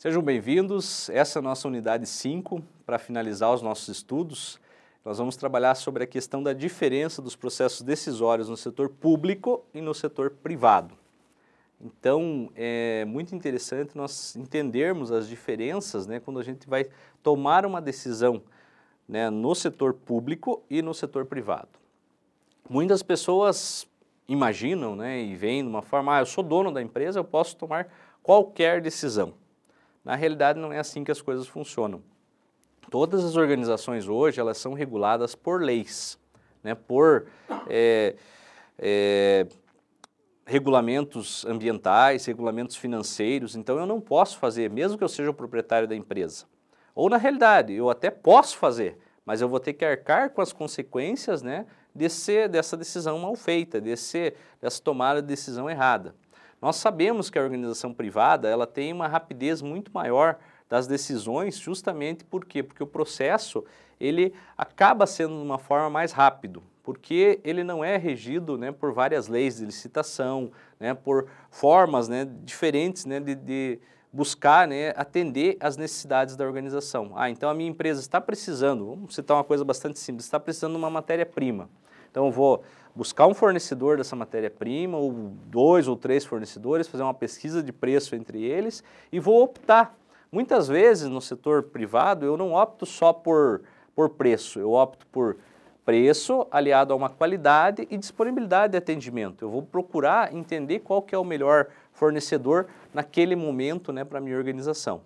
Sejam bem-vindos. Essa é a nossa unidade 5. Para finalizar os nossos estudos, nós vamos trabalhar sobre a questão da diferença dos processos decisórios no setor público e no setor privado. Então, é muito interessante nós entendermos as diferenças né, quando a gente vai tomar uma decisão né, no setor público e no setor privado. Muitas pessoas imaginam né, e veem de uma forma, ah, eu sou dono da empresa, eu posso tomar qualquer decisão. Na realidade, não é assim que as coisas funcionam. Todas as organizações hoje, elas são reguladas por leis, né? por é, é, regulamentos ambientais, regulamentos financeiros. Então, eu não posso fazer, mesmo que eu seja o proprietário da empresa. Ou, na realidade, eu até posso fazer, mas eu vou ter que arcar com as consequências né, desse, dessa decisão mal feita, desse, dessa tomada de decisão errada. Nós sabemos que a organização privada ela tem uma rapidez muito maior das decisões, justamente por quê? Porque o processo ele acaba sendo de uma forma mais rápido, porque ele não é regido né, por várias leis de licitação, né, por formas né, diferentes né, de, de buscar né, atender às necessidades da organização. Ah, então a minha empresa está precisando, vamos citar uma coisa bastante simples, está precisando de uma matéria-prima. Então eu vou buscar um fornecedor dessa matéria-prima, ou dois ou três fornecedores, fazer uma pesquisa de preço entre eles e vou optar. Muitas vezes no setor privado eu não opto só por, por preço, eu opto por preço aliado a uma qualidade e disponibilidade de atendimento. Eu vou procurar entender qual que é o melhor fornecedor naquele momento né, para a minha organização.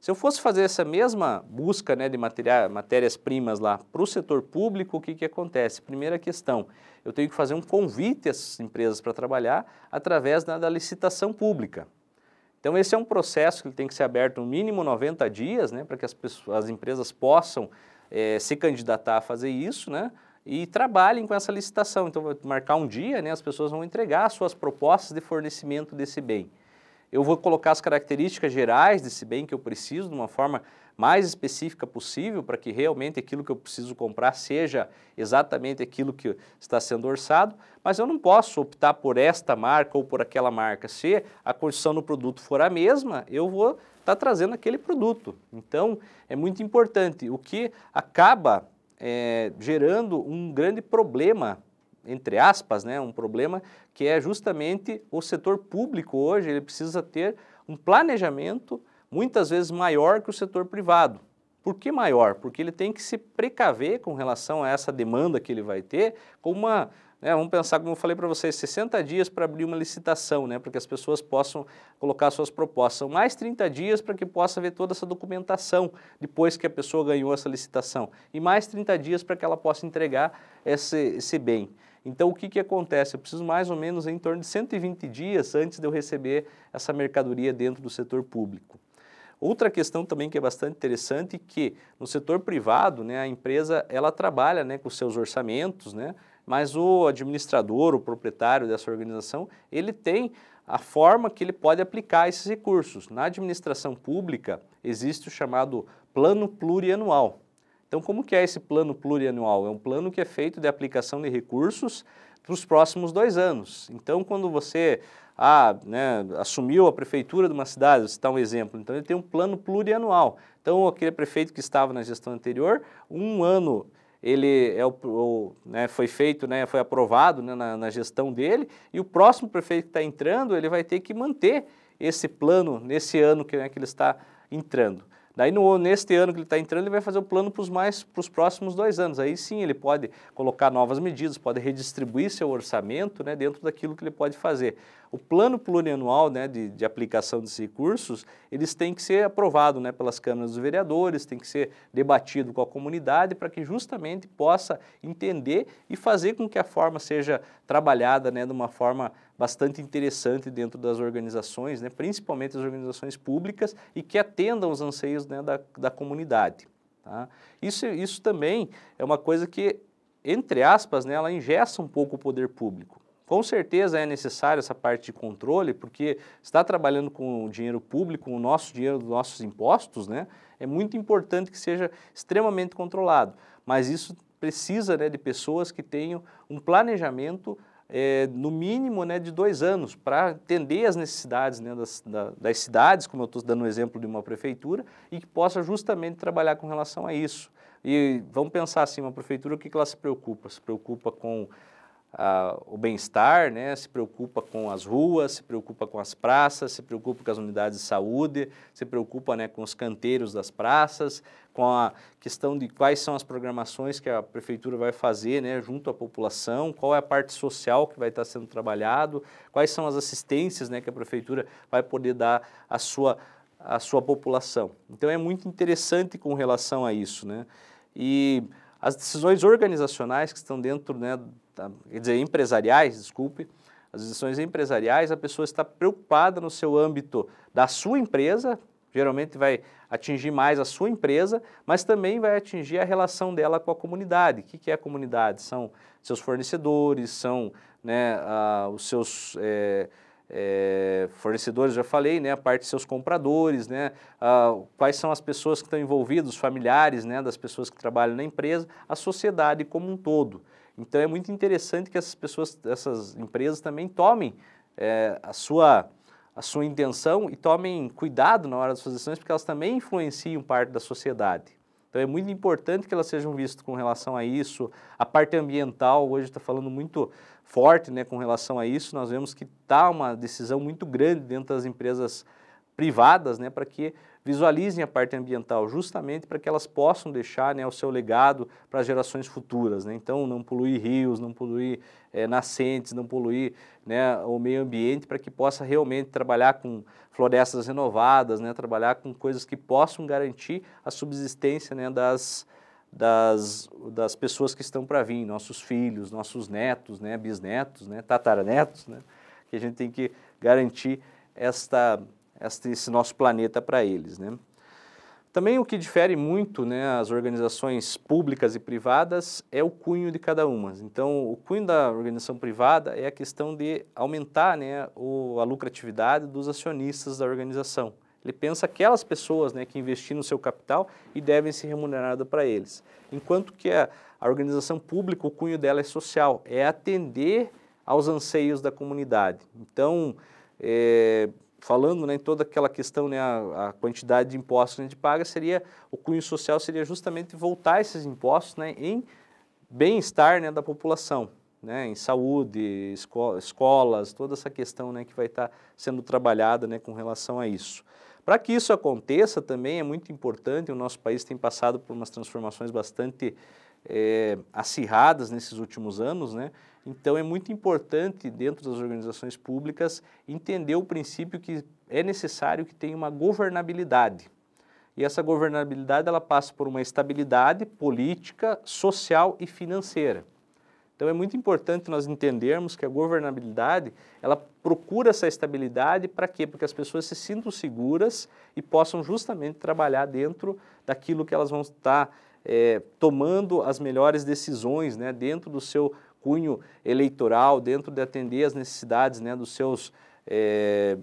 Se eu fosse fazer essa mesma busca né, de matérias-primas lá para o setor público, o que, que acontece? Primeira questão, eu tenho que fazer um convite às empresas para trabalhar através da, da, licitação pública. Então, esse é um processo que tem que ser aberto no mínimo 90 dias, né, para que as, pessoas, as empresas possam é, se candidatar a fazer isso, né, e trabalhem com essa licitação. Então, vou marcar um dia, né, as pessoas vão entregar suas propostas de fornecimento desse bem eu vou colocar as características gerais desse bem que eu preciso de uma forma mais específica possível para que realmente aquilo que eu preciso comprar seja exatamente aquilo que está sendo orçado, mas eu não posso optar por esta marca ou por aquela marca. Se a condição do produto for a mesma, eu vou estar tá trazendo aquele produto. Então, é muito importante, o que acaba é, gerando um grande problema entre aspas, né, um problema que é justamente o setor público hoje, ele precisa ter um planejamento muitas vezes maior que o setor privado. Por que maior? Porque ele tem que se precaver com relação a essa demanda que ele vai ter, com uma né, vamos pensar, como eu falei para vocês, 60 dias para abrir uma licitação, né, para que as pessoas possam colocar suas propostas. São mais 30 dias para que possa ver toda essa documentação depois que a pessoa ganhou essa licitação. E mais 30 dias para que ela possa entregar esse, esse bem. Então, o que, que acontece? Eu preciso mais ou menos em torno de 120 dias antes de eu receber essa mercadoria dentro do setor público. Outra questão também que é bastante interessante é que no setor privado, né, a empresa ela trabalha né, com seus orçamentos, né, mas o administrador, o proprietário dessa organização, ele tem a forma que ele pode aplicar esses recursos. Na administração pública existe o chamado plano plurianual. Então, como que é esse plano plurianual? É um plano que é feito de aplicação de recursos para os próximos dois anos. Então, quando você ah, né, assumiu a prefeitura de uma cidade, vou citar um exemplo, então ele tem um plano plurianual. Então, aquele prefeito que estava na gestão anterior, um ano ele é o, o né, foi feito, né, foi aprovado né, na, na gestão dele, e o próximo prefeito que está entrando, ele vai ter que manter esse plano nesse ano que, né, que ele está entrando. Daí, no, neste ano que ele está entrando, ele vai fazer o plano para os mais para os próximos dois anos. Aí sim ele pode colocar novas medidas, pode redistribuir seu orçamento né, dentro daquilo que ele pode fazer. O plano plurianual né, de, de aplicação desses recursos, eles têm que ser aprovado né, pelas câmaras dos vereadores, tem que ser debatido com a comunidade para que justamente possa entender e fazer com que a forma seja trabalhada né, de uma forma bastante interessante dentro das organizações, né, principalmente as organizações públicas, e que atendam os anseios né, da, da comunidade. Tá? Isso, isso também é uma coisa que, entre aspas, né, ela ingessa um pouco o poder público. Com certeza é necessário essa parte de controle, porque está trabalhando com o dinheiro público, com o nosso dinheiro dos nossos impostos, né? É muito importante que seja extremamente controlado, mas isso precisa né, de pessoas que tenham um planejamento é, no mínimo né, de dois anos para atender as necessidades né, das, da, das cidades, como eu estou dando o um exemplo de uma prefeitura, e que possa justamente trabalhar com relação a isso. E vamos pensar assim, uma prefeitura, o que ela se preocupa? Se preocupa com ah, o bem-estar, né? se preocupa com as ruas, se preocupa com as praças, se preocupa com as unidades de saúde, se preocupa né, com os canteiros das praças, com a questão de quais são as programações que a prefeitura vai fazer né, junto à população, qual é a parte social que vai estar sendo trabalhado, quais são as assistências né, que a prefeitura vai poder dar à sua, à sua população. Então é muito interessante com relação a isso. Né? E as decisões organizacionais que estão dentro, né, da, quer dizer, empresariais, desculpe, as decisões empresariais, a pessoa está preocupada no seu âmbito da sua empresa, geralmente vai atingir mais a sua empresa, mas também vai atingir a relação dela com a comunidade. O que é a comunidade? São seus fornecedores, são né, ah, os seus. Eh, é, fornecedores, já falei, né, a parte de seus compradores, né, quais são as pessoas que estão envolvidas, os familiares né, das pessoas que trabalham na empresa, a sociedade como um todo. Então é muito interessante que essas pessoas, essas empresas também tomem é, a, sua, a sua intenção e tomem cuidado na hora das suas decisões, porque elas também influenciam parte da sociedade. Então é muito importante que elas sejam vistas com relação a isso. A parte ambiental hoje está falando muito forte né, com relação a isso. Nós vemos que está uma decisão muito grande dentro das empresas privadas né, para que visualizem a parte ambiental justamente para que elas possam deixar né, o seu legado para as gerações futuras. Né? Então, não poluir rios, não poluir é, nascentes, não poluir né, o meio ambiente para que possa realmente trabalhar com florestas renovadas, né, trabalhar com coisas que possam garantir a subsistência né, das, das, das pessoas que estão para vir, nossos filhos, nossos netos, né, bisnetos, né, tataranetos, né, que a gente tem que garantir esta esse nosso planeta para eles. Né? Também o que difere muito né, as organizações públicas e privadas é o cunho de cada uma. Então, o cunho da organização privada é a questão de aumentar né, o, a lucratividade dos acionistas da organização. Ele pensa aquelas pessoas né, que investiram no seu capital e devem ser remuneradas para eles. Enquanto que a, a organização pública, o cunho dela é social, é atender aos anseios da comunidade. Então, é, falando né, em toda aquela questão, né, a, a quantidade de impostos que a gente paga, seria, o cunho social seria justamente voltar esses impostos né, em bem-estar né, da população, né, em saúde, esco escolas, toda essa questão né, que vai estar tá sendo trabalhada né, com relação a isso. Para que isso aconteça também é muito importante, o nosso país tem passado por umas transformações bastante é, acirradas nesses últimos anos, né? Então é muito importante dentro das organizações públicas entender o princípio que é necessário que tenha uma governabilidade. E essa governabilidade ela passa por uma estabilidade política, social e financeira. Então é muito importante nós entendermos que a governabilidade, ela procura essa estabilidade para quê? Porque as pessoas se sintam seguras e possam justamente trabalhar dentro daquilo que elas vão estar é, tomando as melhores decisões né, dentro do seu cunho eleitoral, dentro de atender as necessidades né, dos seus, é,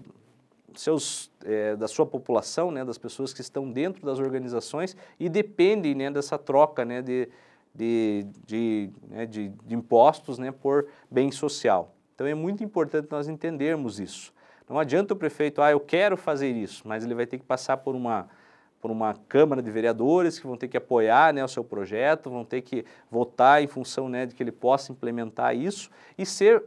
seus é, da sua população, né, das pessoas que estão dentro das organizações e dependem né, dessa troca né, de, de, de, né, de, de impostos né, por bem social. Então é muito importante nós entendermos isso. Não adianta o prefeito, ah, eu quero fazer isso, mas ele vai ter que passar por uma por uma Câmara de Vereadores que vão ter que apoiar né, o seu projeto, vão ter que votar em função né, de que ele possa implementar isso e ser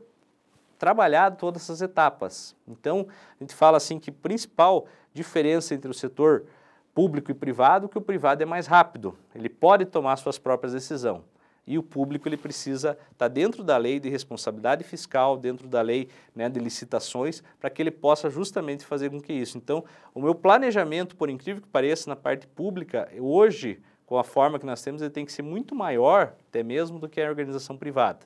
trabalhado todas essas etapas. Então, a gente fala assim que principal diferença entre o setor público e privado é que o privado é mais rápido, ele pode tomar suas próprias decisões e o público ele precisa estar tá dentro da lei de responsabilidade fiscal, dentro da lei né, de licitações, para que ele possa justamente fazer com que isso. Então, o meu planejamento, por incrível que pareça, na parte pública, hoje, com a forma que nós temos, ele tem que ser muito maior, até mesmo, do que a organização privada.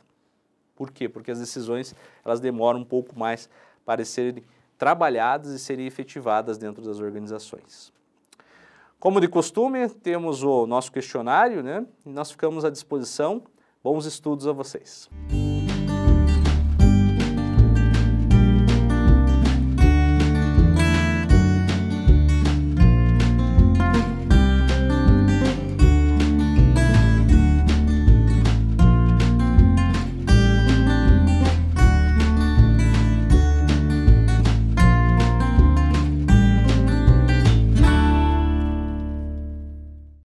Por quê? Porque as decisões elas demoram um pouco mais para serem trabalhadas e serem efetivadas dentro das organizações. Como de costume, temos o nosso questionário, né? E nós ficamos à disposição. Bons estudos a vocês.